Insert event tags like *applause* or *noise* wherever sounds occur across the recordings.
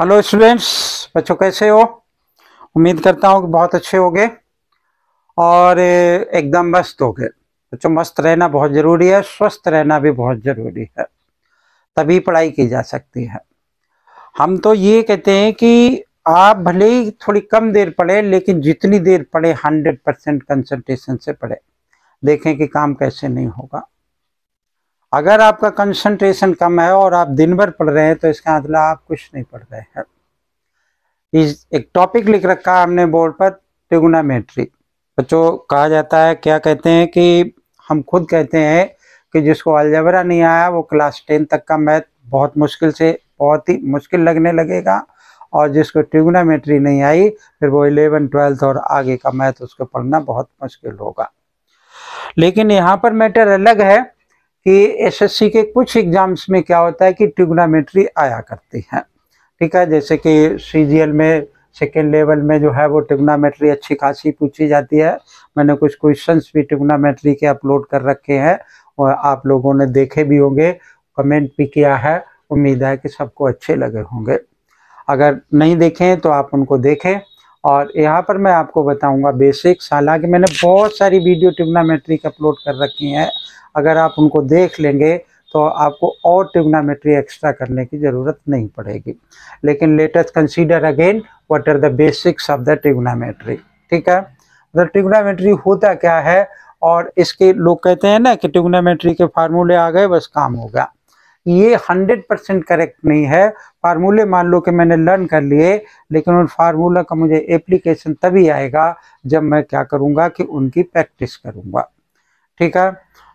Hello students बच्चों कैसे हो उम्मीद करता हूँ कि बहुत अच्छे होगे और एकदम मस्त हो गए बच्चों मस्त रहना बहुत ज़रूरी है स्वस्थ रहना भी बहुत ज़रूरी है तभी पढ़ाई की जा सकती है हम तो ये कहते हैं कि आप भले ही थोड़ी कम देर पढ़े लेकिन जितनी देर पढ़े हंड्रेड परसेंट कंसनट्रेशन से पढ़े देखें कि काम कैसे नहीं होगा अगर आपका कंसंट्रेशन कम है और आप दिन भर पढ़ रहे हैं तो इसका मतलब आप कुछ नहीं पढ़ रहे हैं इस एक टॉपिक लिख रखा है हमने बोर्ड पर ट्रिगोनामेट्री बच्चों कहा जाता है क्या कहते हैं कि हम खुद कहते हैं कि जिसको अलजबरा नहीं आया वो क्लास टेन तक का मैथ बहुत मुश्किल से बहुत ही मुश्किल लगने लगेगा और जिसको मेट्री नहीं आई फिर वो इलेवन ट्वेल्थ और आगे का मैथ उसको पढ़ना बहुत मुश्किल होगा लेकिन यहाँ पर मैटर अलग है कि एसएससी के कुछ एग्ज़ाम्स में क्या होता है कि ट्रिग्नोमेट्री आया करती है ठीक है जैसे कि सीजीएल में सेकेंड लेवल में जो है वो ट्रिग्नोमेट्री अच्छी खासी पूछी जाती है मैंने कुछ क्वेश्चंस भी ट्रिग्नोमेट्री के अपलोड कर रखे हैं और आप लोगों ने देखे भी होंगे कमेंट भी किया है उम्मीद है कि सबको अच्छे लगे होंगे अगर नहीं देखें तो आप उनको देखें और यहाँ पर मैं आपको बताऊंगा बेसिक्स हालांकि मैंने बहुत सारी वीडियो ट्रिग्नोमेट्री के अपलोड कर रखी हैं अगर आप उनको देख लेंगे तो आपको और ट्रिग्नोमेट्री एक्स्ट्रा करने की ज़रूरत नहीं पड़ेगी लेकिन let's consider again what are the basics of the trigonometry ठीक है मतलब तो ट्रिग्नोमेट्री होता क्या है और इसके लोग कहते हैं ना कि ट्रिग्नोमेट्री के फार्मूले आ गए बस काम होगा ये हंड्रेड परसेंट करेक्ट नहीं है फार्मूले मान लो कि मैंने लर्न कर लिए लेकिन उन फार्मूला का मुझे एप्लीकेशन तभी आएगा जब मैं क्या करूँगा कि उनकी प्रैक्टिस करूँगा ठीक है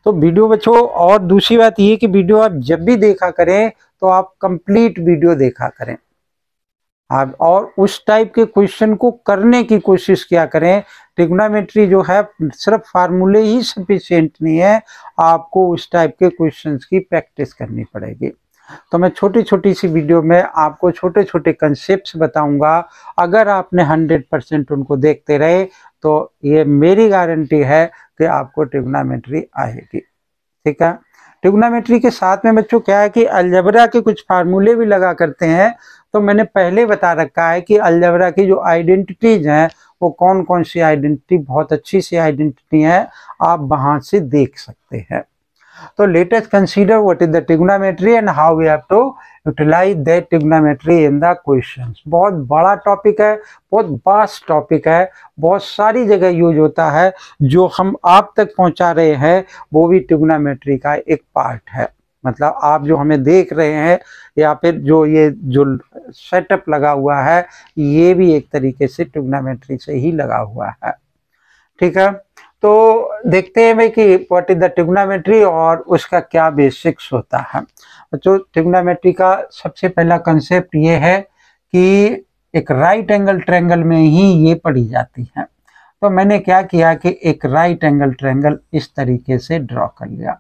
तो वीडियो बच्चों और दूसरी बात ये कि वीडियो आप जब भी देखा करें तो आप कंप्लीट वीडियो देखा करें आप और उस टाइप के क्वेश्चन को करने की कोशिश किया करें टिग्नोमेट्री जो है सिर्फ फार्मूले ही सफिशियंट नहीं है आपको उस टाइप के क्वेश्चन की प्रैक्टिस करनी पड़ेगी तो मैं छोटी छोटी सी वीडियो में आपको छोटे छोटे कंसेप्ट बताऊंगा अगर आपने 100 परसेंट उनको देखते रहे तो ये मेरी गारंटी है कि आपको ट्रिग्नामेट्री आएगी ठीक है ट्रिग्नोमेट्री के साथ में बच्चों क्या है कि अलजबरा के कुछ फार्मूले भी लगा करते हैं तो मैंने पहले बता रखा है कि अलजबरा की जो आइडेंटिटीज हैं वो कौन कौन सी आइडेंटिटी बहुत अच्छी सी आइडेंटिटी है आप वहाँ से देख सकते हैं So let us consider what is the trigonometry and how we have to utilize that trigonometry in the questions. बहुत बड़ा टॉपिक है बहुत वास्ट टॉपिक है बहुत सारी जगह यूज होता है जो हम आप तक पहुंचा रहे हैं वो भी ट्रिग्नोमेट्री का एक पार्ट है मतलब आप जो हमें देख रहे हैं या फिर जो ये जो सेटअप लगा हुआ है ये भी एक तरीके से ट्रिग्नोमेट्री से ही लगा हुआ है ठीक है तो देखते हैं भाई कि व्हाट इज द ट्रिग्नोमेट्री और उसका क्या बेसिक्स होता है बच्चों ट्रिग्नोमेट्री का सबसे पहला कंसेप्ट ये है कि एक राइट एंगल ट्रेंगल में ही ये पढ़ी जाती है तो मैंने क्या किया कि एक राइट एंगल ट्रेंगल इस तरीके से ड्रॉ कर लिया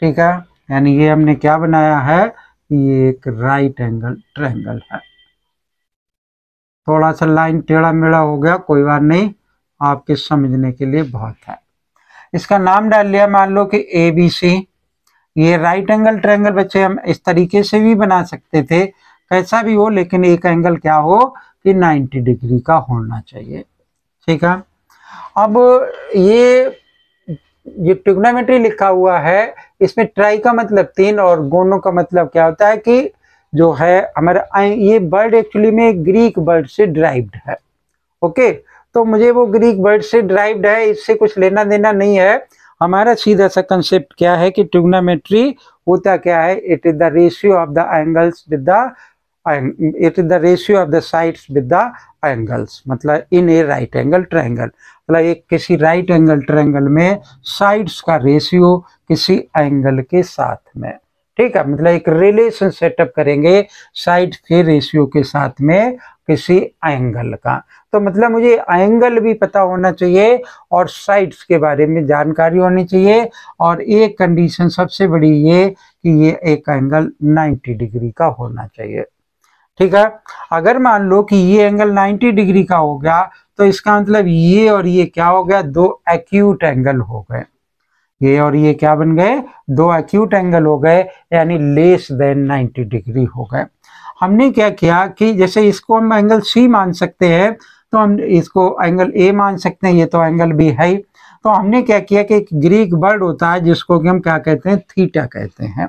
ठीक है यानी ये हमने क्या बनाया है ये एक राइट एंगल ट्रेंगल है थोड़ा सा लाइन टेढ़ा मेढ़ा हो गया कोई बात नहीं आपके समझने के लिए बहुत है इसका नाम डाल लिया मान लो कि ए बी सी ये राइट एंगल ट्रायंगल बच्चे हम इस तरीके से भी बना सकते थे कैसा भी हो लेकिन एक एंगल क्या हो कि 90 डिग्री का होना चाहिए ठीक है अब ये जो ट्रिग्नोमेट्री लिखा हुआ है इसमें ट्राई का मतलब तीन और गोनो का मतलब क्या होता है कि जो है हमारा ये वर्ड एक्चुअली में ग्रीक वर्ड से ड्राइव्ड है ओके तो मुझे वो ग्रीक वर्ड से ड्राइव्ड है इससे कुछ लेना देना नहीं है हमारा सीधा सा कंसेप्ट क्या है कि ट्रिग्नोमेट्री होता क्या है it is the ratio of the angles with the it is the ratio of the sides with the angles मतलब in a right angle triangle मतलब एक किसी राइट एंगल ट्रायंगल में साइड्स का रेशियो किसी एंगल के साथ में ठीक है मतलब एक रिलेशन सेटअप करेंगे साइड के रेशियो के साथ में किसी एंगल का तो मतलब मुझे एंगल भी पता होना चाहिए और साइड्स के बारे में जानकारी होनी चाहिए और एक कंडीशन सबसे बड़ी ये कि ये एक एंगल 90 डिग्री का होना चाहिए ठीक है अगर मान लो कि ये एंगल 90 डिग्री का हो गया तो इसका मतलब ये और ये क्या हो गया दो एक्यूट एंगल हो गए ये और ये क्या बन गए दो एक्यूट एंगल हो गए यानी लेस देन 90 डिग्री हो गए हमने क्या किया कि जैसे इसको हम एंगल सी मान सकते हैं तो हम इसको एंगल ए मान सकते हैं ये तो एंगल बी है तो हमने क्या किया कि एक ग्रीक वर्ड होता है जिसको कि हम क्या कहते हैं थीटा कहते हैं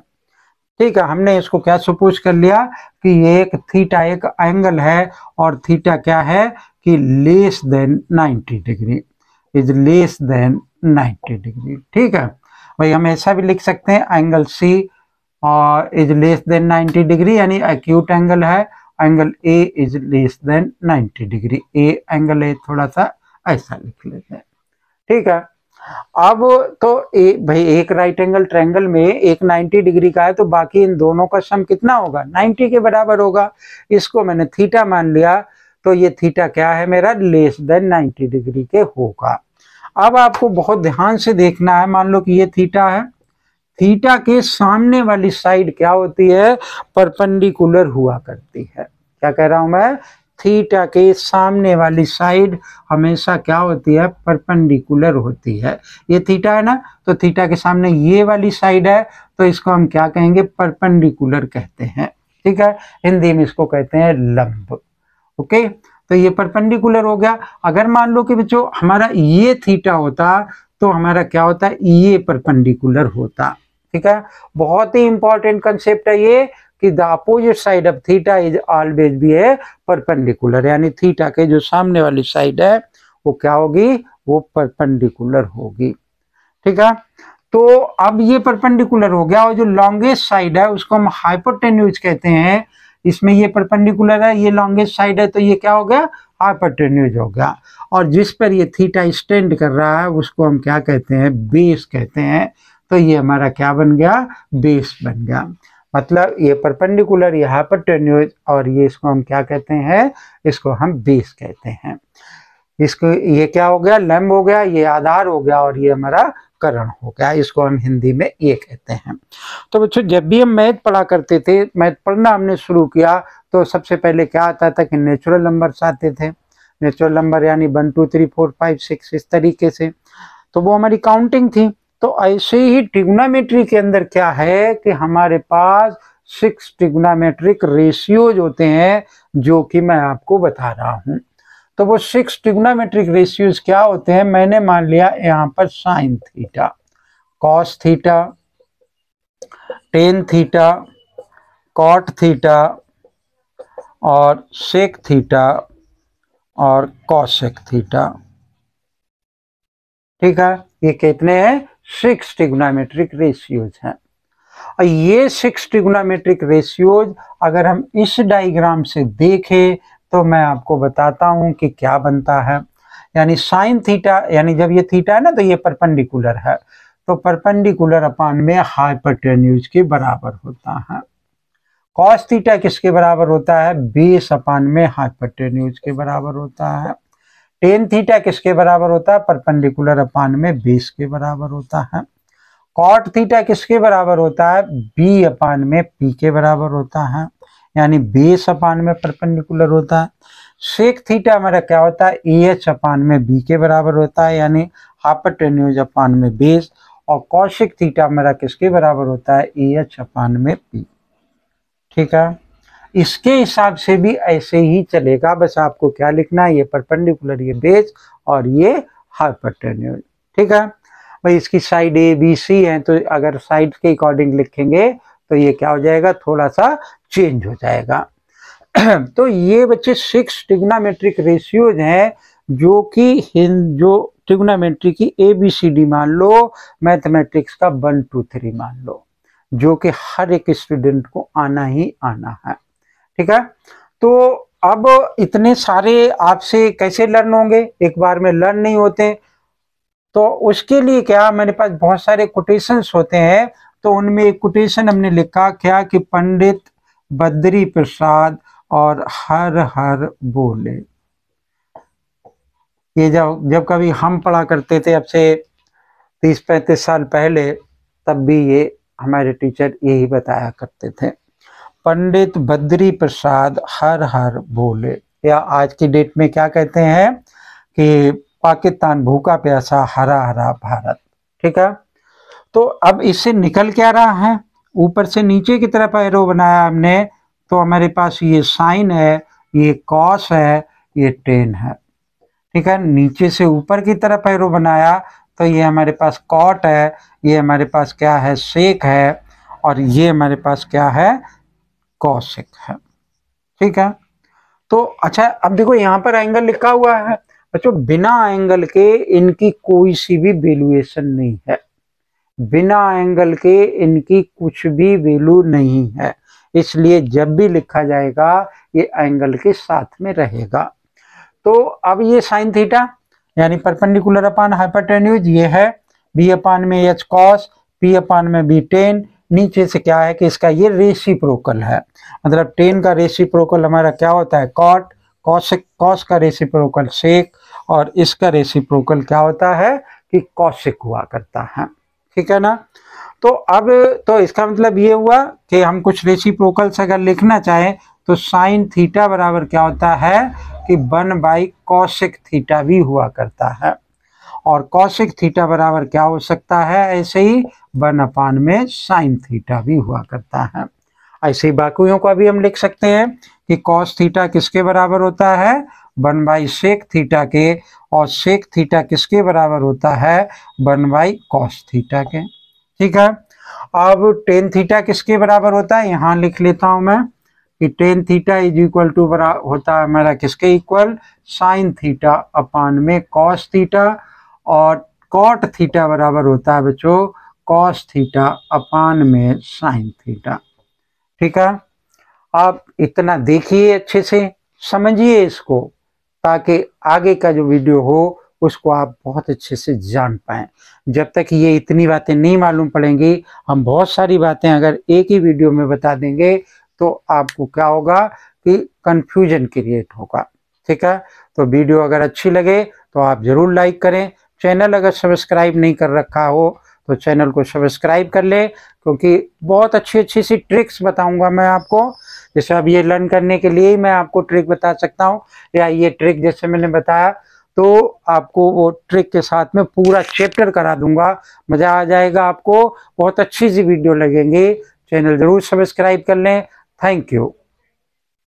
ठीक है हमने इसको क्या सपोज कर लिया कि ये एक थीटा एक एंगल है और थीटा क्या है कि less than 90 degree is less than 90 degree ठीक है भाई हम ऐसा भी लिख सकते हैं angle C is less than 90 degree यानी एक्यूट एंगल है angle A is less than 90 degree a angle A थोड़ा सा ऐसा लिख लेते हैं ठीक है अब तो ए भाई एक राइट एंगल ट्रेंगल में एक 90 डिग्री का है तो बाकी इन दोनों का सम कितना होगा 90 के बराबर होगा इसको मैंने थीटा मान लिया तो ये थीटा क्या है मेरा लेस देन 90 डिग्री के होगा अब आपको बहुत ध्यान से देखना है मान लो कि ये थीटा है थीटा के सामने वाली साइड क्या होती है परपेंडिकुलर हुआ करती है क्या कह रहा हूं मैं थीटा के सामने वाली साइड हमेशा क्या होती है परपेंडिकुलर होती है ये थीटा है ना तो थीटा के सामने ये वाली साइड है तो इसको हम क्या कहेंगे परपेंडिकुलर कहते हैं ठीक है हिंदी में इसको कहते हैं लंब ओके तो ये परपेंडिकुलर हो गया अगर मान लो कि बच्चों हमारा ये थीटा होता तो हमारा क्या होता ये परपेंडिकुलर होता ठीक है बहुत ही इंपॉर्टेंट कंसेप्ट है ये कि the opposite side of theta is always be a perpendicular यानी थीटा के जो सामने वाली साइड है वो क्या होगी वो परपेंडिकुलर होगी ठीक है तो अब ये परपेंडिकुलर हो गया और जो लॉन्गेस्ट साइड है उसको हम हाइपोटेन्यूज कहते हैं इसमें ये परपेंडिकुलर है ये लॉन्गेस्ट साइड है तो ये क्या हो गया हाइपोटेन्यूज हो गया और जिस पर ये थीटा स्टैंड कर रहा है उसको हम क्या कहते हैं बेस कहते हैं तो ये हमारा क्या बन गया बेस बन गया मतलब ये परपेंडिकुलर यहाँ पर टेन्यूज और ये इसको हम क्या कहते हैं इसको हम बेस कहते हैं इसको ये क्या हो गया लम्ब हो गया ये आधार हो गया और ये हमारा करण हो गया इसको हम हिंदी में ये कहते हैं तो बच्चों जब भी हम मैथ पढ़ा करते थे मैथ पढ़ना हमने शुरू किया तो सबसे पहले क्या आता था कि नेचुरल नंबर्स आते थे नेचुरल नंबर यानी one two three four five six इस तरीके से तो वो हमारी काउंटिंग थी तो ऐसे ही टिग्नोमेट्री के अंदर क्या है कि हमारे पास सिक्स टिग्नोमेट्रिक रेशियोज होते हैं जो कि मैं आपको बता रहा हूं तो वो सिक्स टिग्नोमेट्रिक रेशियोज क्या होते हैं मैंने मान लिया यहां पर sine theta cos theta tan theta cot theta और सेक थीटा और कॉसेक थीटा ठीक है ये कितने हैं सिक्स टिग्नोमेट्रिक रेशियोज हैं और ये सिक्स टिग्नोमेट्रिक रेशियोज अगर हम इस डायग्राम से देखें तो मैं आपको बताता हूं कि क्या बनता है यानी साइन थीटा यानी जब ये थीटा है ना तो ये परपेंडिकुलर है तो परपेंडिकुलर अपान में हाइपरटेन्यूज के बराबर होता है कॉस थीटा किसके बराबर होता है बेस अपान में हाइपरटेन्यूज के बराबर होता है टेन थीटा किसके बराबर होता है परपेंडिकुलर अपान में बेस के बराबर होता है कॉट थीटा किसके बराबर होता है बी अपान में पी के बराबर होता है यानी बेस अपान में परपेंडिकुलर होता है सेक थीटा हमारा क्या होता है ए एच अपान में बी के बराबर होता है यानी टेन्यूज अपान में बेस और कौशिक थीटा मेरा किसके बराबर होता है ए एच अपान में पी ठीक है इसके हिसाब से भी ऐसे ही चलेगा बस आपको क्या लिखना है ये परपेंडिकुलर ये बेस और ये हाइपरटेन्यूज ठीक है भाई इसकी साइड ए बी सी है तो अगर साइड के अकॉर्डिंग लिखेंगे तो ये क्या हो जाएगा थोड़ा सा चेंज हो जाएगा *clears throat* तो ये बच्चे सिक्स टिग्नामेट्रिक रेशियोज हैं जो कि हिंद जो टिग्नामेट्री की ए बी सी डी मान लो मैथमेटिक्स का वन टू थ्री मान लो जो कि हर एक स्टूडेंट को आना ही आना है ठीक है तो अब इतने सारे आपसे कैसे लर्न होंगे एक बार में लर्न नहीं होते तो उसके लिए क्या मेरे पास बहुत सारे कोटेशंस होते हैं तो उनमें एक कोटेशन हमने लिखा क्या कि पंडित बद्री प्रसाद और हर हर बोले ये जब जब कभी हम पढ़ा करते थे अब से तीस पैंतीस साल पहले तब भी ये हमारे टीचर यही बताया करते थे पंडित बद्री प्रसाद हर हर बोले या आज की डेट में क्या कहते हैं कि पाकिस्तान भूखा प्यासा हरा हरा भारत ठीक है तो अब इससे निकल क्या रहा है ऊपर से नीचे की तरफ एरो बनाया हमने तो हमारे पास ये साइन है ये कॉस है ये टेन है ठीक है नीचे से ऊपर की तरफ एरो बनाया तो ये हमारे पास कॉट है ये हमारे पास क्या है सेक है और ये हमारे पास क्या है कौशिक है ठीक है तो अच्छा अब देखो यहाँ पर एंगल लिखा हुआ है बच्चों बिना एंगल के इनकी कोई सी भी वेल्युएशन नहीं है बिना एंगल के इनकी कुछ भी वेल्यू नहीं है इसलिए जब भी लिखा जाएगा ये एंगल के साथ में रहेगा तो अब ये साइन थीटा यानी परपेंडिकुलर अपान हाइपरटेन्यूज ये है बी अपान में एच कॉस पी अपान में बी टेन नीचे से क्या है कि इसका ये रेसिप्रोकल है मतलब टेन का रेसिप्रोकल हमारा क्या होता है कॉट कॉस कॉस का रेसिप्रोकल सेक और इसका रेसिप्रोकल क्या होता है कि कौशिक हुआ करता है ठीक है ना तो अब तो इसका मतलब ये हुआ कि हम कुछ रेसिप्रोकल्स अगर लिखना चाहें तो साइन थीटा बराबर क्या होता है कि वन बाई कौशिक थीटा भी हुआ करता है और कौशिक थीटा बराबर क्या हो सकता है ऐसे ही वन अपान में साइन थीटा भी हुआ करता है ऐसे ही बाकियों को अभी हम लिख सकते हैं कि कॉस थीटा किसके बराबर होता है वन बाई सेक थीटा के और सेक थीटा किसके बराबर होता है वन बाई कॉस थीटा के ठीक है अब टेन थीटा किसके बराबर होता है यहाँ लिख लेता हूं मैं कि tan theta is equal to बरा होता है मेरा किसके इक्वल साइन थीटा अपान में कॉस थीटा और कॉट थीटा बराबर होता है बच्चों कॉस थीटा अपान में साइन थीटा ठीक है आप इतना देखिए अच्छे से समझिए इसको ताकि आगे का जो वीडियो हो उसको आप बहुत अच्छे से जान पाए जब तक ये इतनी बातें नहीं मालूम पड़ेंगी हम बहुत सारी बातें अगर एक ही वीडियो में बता देंगे तो आपको क्या होगा कि कंफ्यूजन क्रिएट होगा ठीक है तो वीडियो अगर अच्छी लगे तो आप ज़रूर लाइक करें चैनल अगर सब्सक्राइब नहीं कर रखा हो तो चैनल को सब्सक्राइब कर ले क्योंकि बहुत अच्छी अच्छी सी ट्रिक्स बताऊंगा मैं आपको जैसे अब ये लर्न करने के लिए ही मैं आपको ट्रिक बता सकता हूँ या ये ट्रिक जैसे मैंने बताया तो आपको वो ट्रिक के साथ में पूरा चैप्टर करा दूंगा मज़ा आ जाएगा आपको बहुत अच्छी सी वीडियो लगेंगी चैनल ज़रूर सब्सक्राइब कर लें थैंक यू